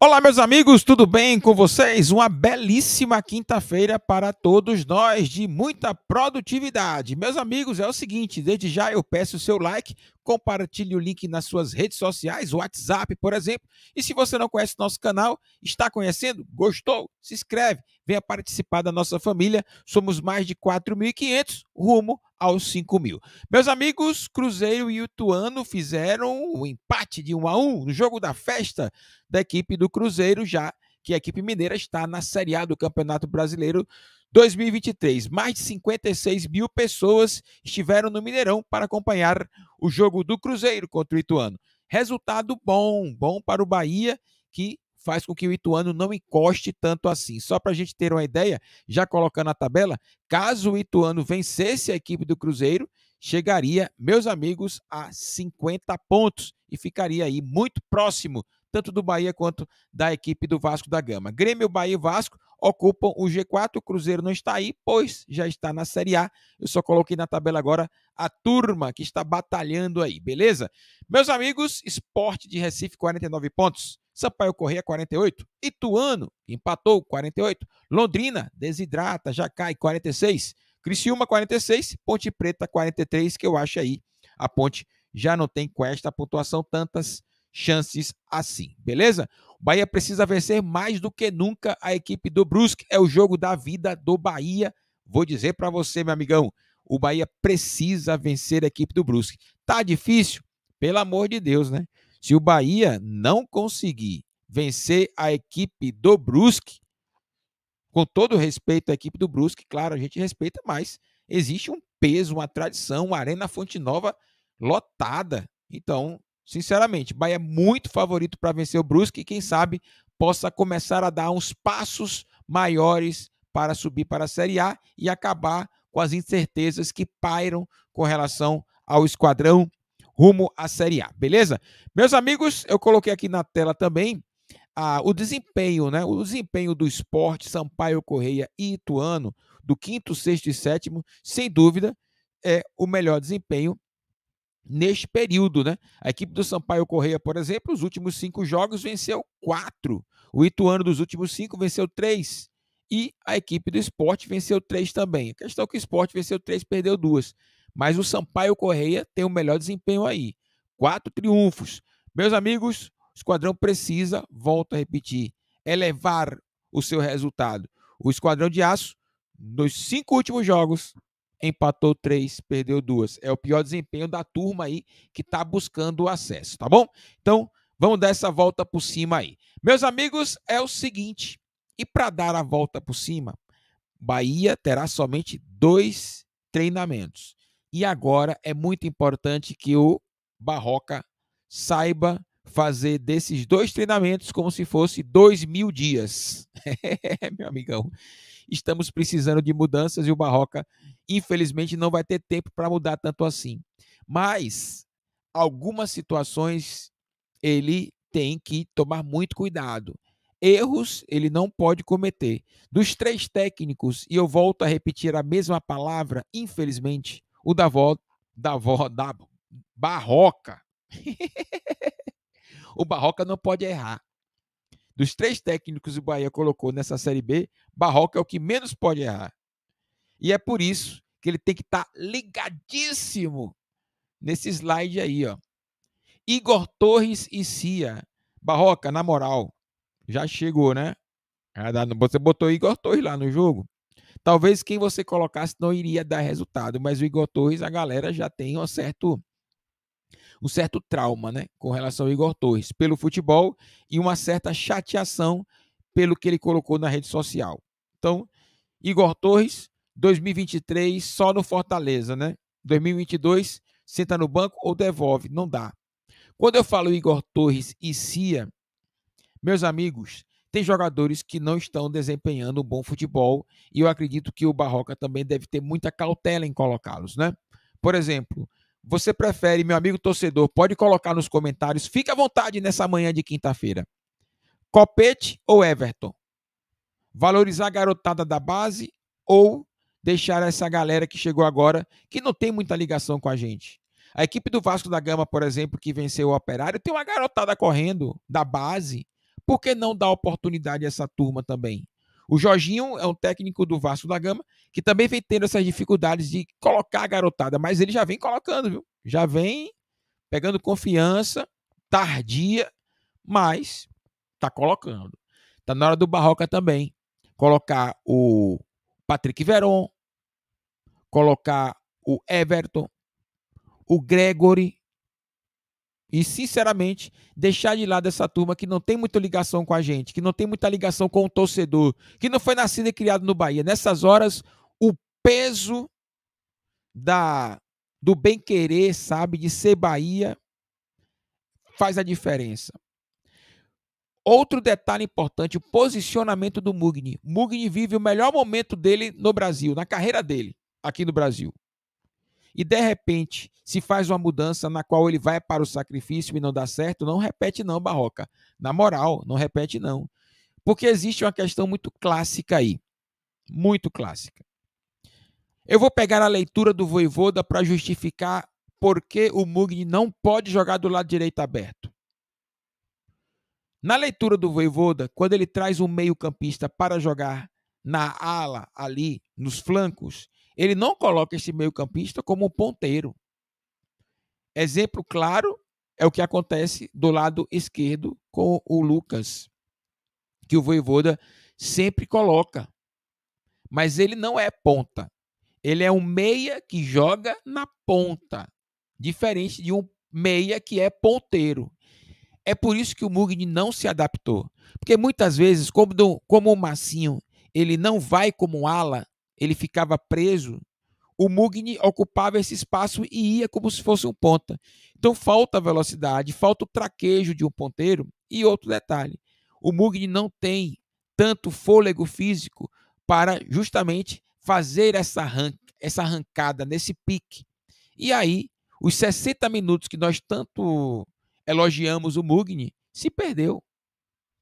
Olá, meus amigos, tudo bem com vocês? Uma belíssima quinta-feira para todos nós, de muita produtividade. Meus amigos, é o seguinte: desde já eu peço o seu like, compartilhe o link nas suas redes sociais, WhatsApp, por exemplo. E se você não conhece nosso canal, está conhecendo? Gostou? Se inscreve, venha participar da nossa família. Somos mais de 4.500, rumo aos 5.000. mil. Meus amigos, Cruzeiro e Ituano fizeram o um empate de 1 a 1 no jogo da festa da equipe do Cruzeiro já que a equipe mineira está na Série A do Campeonato Brasileiro 2023. Mais de 56 mil pessoas estiveram no Mineirão para acompanhar o jogo do Cruzeiro contra o Ituano. Resultado bom, bom para o Bahia, que faz com que o Ituano não encoste tanto assim. Só para a gente ter uma ideia, já colocando a tabela, caso o Ituano vencesse a equipe do Cruzeiro, chegaria, meus amigos, a 50 pontos e ficaria aí muito próximo tanto do Bahia quanto da equipe do Vasco da Gama. Grêmio, Bahia e Vasco ocupam o G4, o Cruzeiro não está aí, pois já está na Série A. Eu só coloquei na tabela agora a turma que está batalhando aí, beleza? Meus amigos, Esporte de Recife, 49 pontos. Sampaio Correia, 48. Ituano, empatou, 48. Londrina, Desidrata, já cai, 46. Criciúma, 46. Ponte Preta, 43, que eu acho aí a ponte já não tem com esta pontuação tantas chances assim, beleza? O Bahia precisa vencer mais do que nunca a equipe do Brusque. É o jogo da vida do Bahia. Vou dizer para você, meu amigão, o Bahia precisa vencer a equipe do Brusque. Tá difícil? Pelo amor de Deus, né? Se o Bahia não conseguir vencer a equipe do Brusque, com todo respeito à equipe do Brusque, claro, a gente respeita, mas existe um peso, uma tradição, uma Arena Fonte Nova lotada. Então, Sinceramente, Bahia é muito favorito para vencer o Brusque e quem sabe possa começar a dar uns passos maiores para subir para a Série A e acabar com as incertezas que pairam com relação ao esquadrão rumo à Série A, beleza? Meus amigos, eu coloquei aqui na tela também ah, o desempenho, né? O desempenho do esporte Sampaio Correia e Ituano, do quinto, sexto e sétimo, sem dúvida, é o melhor desempenho neste período, né? A equipe do Sampaio Correia, por exemplo, os últimos cinco jogos venceu quatro. O Ituano dos últimos cinco venceu três. E a equipe do esporte venceu três também. A questão é que o esporte venceu três, perdeu duas. Mas o Sampaio Correia tem o melhor desempenho aí. Quatro triunfos. Meus amigos, o esquadrão precisa, volto a repetir, elevar o seu resultado. O esquadrão de aço, nos cinco últimos jogos, empatou três, perdeu duas. É o pior desempenho da turma aí que está buscando o acesso, tá bom? Então, vamos dar essa volta por cima aí. Meus amigos, é o seguinte, e para dar a volta por cima, Bahia terá somente dois treinamentos. E agora é muito importante que o Barroca saiba fazer desses dois treinamentos como se fosse dois mil dias. É, meu amigão. Estamos precisando de mudanças e o Barroca, infelizmente, não vai ter tempo para mudar tanto assim. Mas algumas situações ele tem que tomar muito cuidado. Erros ele não pode cometer. Dos três técnicos, e eu volto a repetir a mesma palavra, infelizmente, o da avó, da avó, da Barroca. o Barroca não pode errar. Dos três técnicos que o Bahia colocou nessa Série B, Barroca é o que menos pode errar. E é por isso que ele tem que estar tá ligadíssimo nesse slide aí, ó. Igor Torres e Cia. Barroca, na moral, já chegou, né? Você botou Igor Torres lá no jogo. Talvez quem você colocasse não iria dar resultado, mas o Igor Torres, a galera já tem um certo um certo trauma né, com relação ao Igor Torres pelo futebol e uma certa chateação pelo que ele colocou na rede social. Então, Igor Torres, 2023 só no Fortaleza, né? 2022 senta no banco ou devolve, não dá. Quando eu falo Igor Torres e Cia, meus amigos, tem jogadores que não estão desempenhando um bom futebol e eu acredito que o Barroca também deve ter muita cautela em colocá-los, né? Por exemplo, você prefere, meu amigo torcedor, pode colocar nos comentários. Fique à vontade nessa manhã de quinta-feira. Copete ou Everton? Valorizar a garotada da base ou deixar essa galera que chegou agora, que não tem muita ligação com a gente? A equipe do Vasco da Gama, por exemplo, que venceu o Operário, tem uma garotada correndo da base. Por que não dar oportunidade a essa turma também? O Jorginho é um técnico do Vasco da Gama que também vem tendo essas dificuldades de colocar a garotada, mas ele já vem colocando, viu? Já vem pegando confiança, tardia, mas tá colocando. Tá na hora do Barroca também colocar o Patrick Veron, colocar o Everton, o Gregory, e, sinceramente, deixar de lado essa turma que não tem muita ligação com a gente, que não tem muita ligação com o torcedor, que não foi nascido e criado no Bahia. Nessas horas, o peso da do bem querer, sabe, de ser Bahia, faz a diferença. Outro detalhe importante, o posicionamento do Mugni. Mugni vive o melhor momento dele no Brasil, na carreira dele, aqui no Brasil e de repente se faz uma mudança na qual ele vai para o sacrifício e não dá certo, não repete não, Barroca. Na moral, não repete não. Porque existe uma questão muito clássica aí. Muito clássica. Eu vou pegar a leitura do Voivoda para justificar por que o Mugni não pode jogar do lado direito aberto. Na leitura do Voivoda, quando ele traz um meio-campista para jogar na ala ali, nos flancos, ele não coloca esse meio-campista como um ponteiro. Exemplo claro é o que acontece do lado esquerdo com o Lucas, que o Voivoda sempre coloca. Mas ele não é ponta. Ele é um meia que joga na ponta, diferente de um meia que é ponteiro. É por isso que o Mugni não se adaptou. Porque muitas vezes, como, do, como o Massinho, ele não vai como ala, ele ficava preso, o Mugni ocupava esse espaço e ia como se fosse um ponta. Então falta velocidade, falta o traquejo de um ponteiro. E outro detalhe: o Mugni não tem tanto fôlego físico para justamente fazer essa, essa arrancada nesse pique. E aí, os 60 minutos que nós tanto elogiamos o Mugni se perdeu,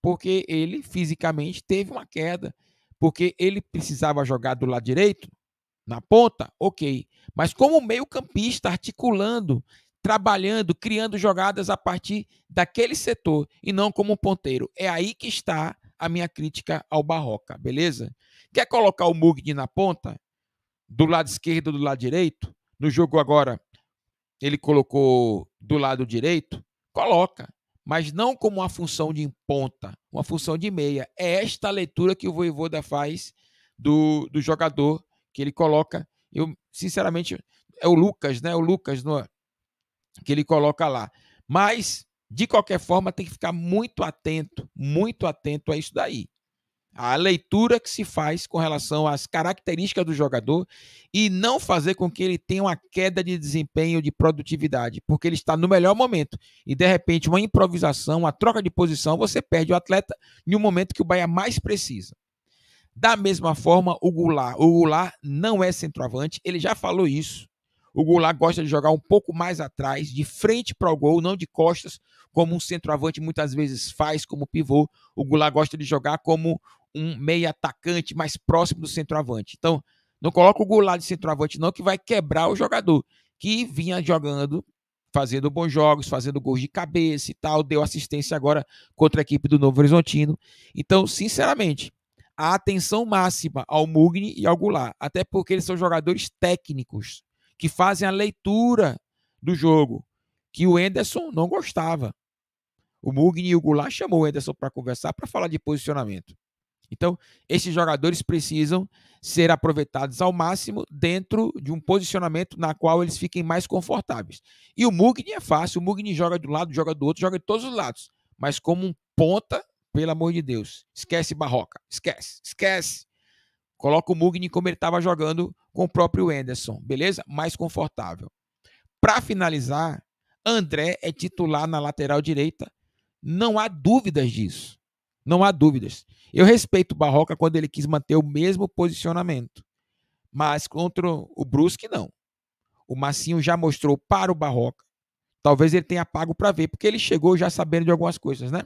porque ele fisicamente teve uma queda porque ele precisava jogar do lado direito, na ponta, ok. Mas como meio-campista, articulando, trabalhando, criando jogadas a partir daquele setor e não como ponteiro. É aí que está a minha crítica ao Barroca, beleza? Quer colocar o Mugni na ponta? Do lado esquerdo, do lado direito? No jogo agora, ele colocou do lado direito? Coloca mas não como uma função de ponta, uma função de meia. É esta leitura que o Voivoda faz do, do jogador que ele coloca. Eu, sinceramente, é o Lucas, né? O Lucas no, que ele coloca lá. Mas, de qualquer forma, tem que ficar muito atento, muito atento a isso daí a leitura que se faz com relação às características do jogador e não fazer com que ele tenha uma queda de desempenho, de produtividade, porque ele está no melhor momento e de repente uma improvisação, uma troca de posição, você perde o atleta em um momento que o Bahia mais precisa. Da mesma forma, o Goulart. O Goulart não é centroavante, ele já falou isso. O Goulart gosta de jogar um pouco mais atrás, de frente para o gol, não de costas, como um centroavante muitas vezes faz como pivô. O Goulart gosta de jogar como um meia atacante mais próximo do centroavante. Então, não coloca o Goulart de centroavante não, que vai quebrar o jogador, que vinha jogando, fazendo bons jogos, fazendo gols de cabeça e tal, deu assistência agora contra a equipe do Novo Horizontino. Então, sinceramente, a atenção máxima ao Mugni e ao Goulart, até porque eles são jogadores técnicos, que fazem a leitura do jogo, que o Enderson não gostava. O Mugni e o Goulart chamou o Enderson para conversar, para falar de posicionamento. Então, esses jogadores precisam ser aproveitados ao máximo dentro de um posicionamento na qual eles fiquem mais confortáveis. E o Mugni é fácil, o Mugni joga de um lado, joga do outro, joga de todos os lados, mas como um ponta, pelo amor de Deus, esquece Barroca, esquece, esquece. Coloca o Mugni como ele estava jogando com o próprio Enderson, beleza? Mais confortável. Para finalizar, André é titular na lateral direita, não há dúvidas disso. Não há dúvidas. Eu respeito o Barroca quando ele quis manter o mesmo posicionamento. Mas contra o Brusque, não. O Massinho já mostrou para o Barroca. Talvez ele tenha pago para ver, porque ele chegou já sabendo de algumas coisas, né?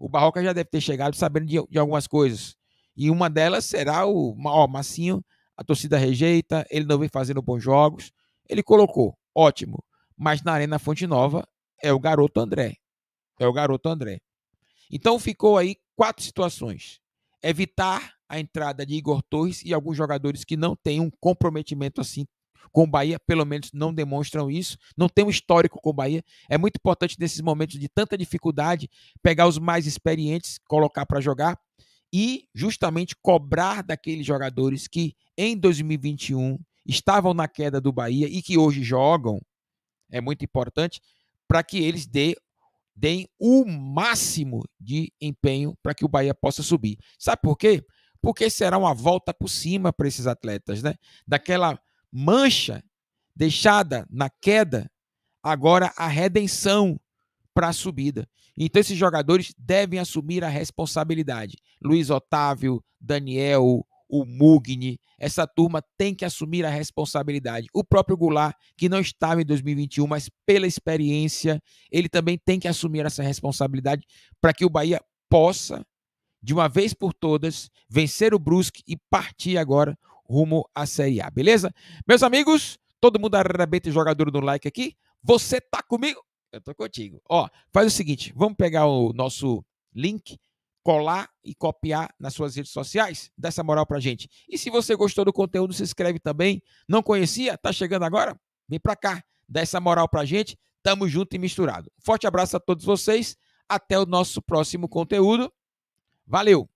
O Barroca já deve ter chegado sabendo de, de algumas coisas. E uma delas será o ó, Massinho, a torcida rejeita, ele não vem fazendo bons jogos. Ele colocou, ótimo. Mas na Arena Fonte Nova é o garoto André. É o garoto André. Então ficou aí quatro situações: evitar a entrada de Igor Torres e alguns jogadores que não têm um comprometimento assim com o Bahia, pelo menos não demonstram isso, não tem um histórico com o Bahia. É muito importante nesses momentos de tanta dificuldade pegar os mais experientes, colocar para jogar e justamente cobrar daqueles jogadores que em 2021 estavam na queda do Bahia e que hoje jogam. É muito importante para que eles dê deem o máximo de empenho para que o Bahia possa subir. Sabe por quê? Porque será uma volta por cima para esses atletas, né? Daquela mancha deixada na queda, agora a redenção para a subida. Então esses jogadores devem assumir a responsabilidade. Luiz Otávio, Daniel, o Mugni, essa turma tem que assumir a responsabilidade. O próprio Goulart, que não estava em 2021, mas pela experiência, ele também tem que assumir essa responsabilidade para que o Bahia possa, de uma vez por todas, vencer o Brusque e partir agora rumo à Série A, beleza? Meus amigos, todo mundo arrebenta o jogador no like aqui. Você tá comigo? Eu tô contigo. Ó, faz o seguinte, vamos pegar o nosso link colar e copiar nas suas redes sociais. Dá essa moral pra gente. E se você gostou do conteúdo, se inscreve também. Não conhecia? Tá chegando agora? Vem pra cá. Dá essa moral pra gente. Tamo junto e misturado. Forte abraço a todos vocês. Até o nosso próximo conteúdo. Valeu!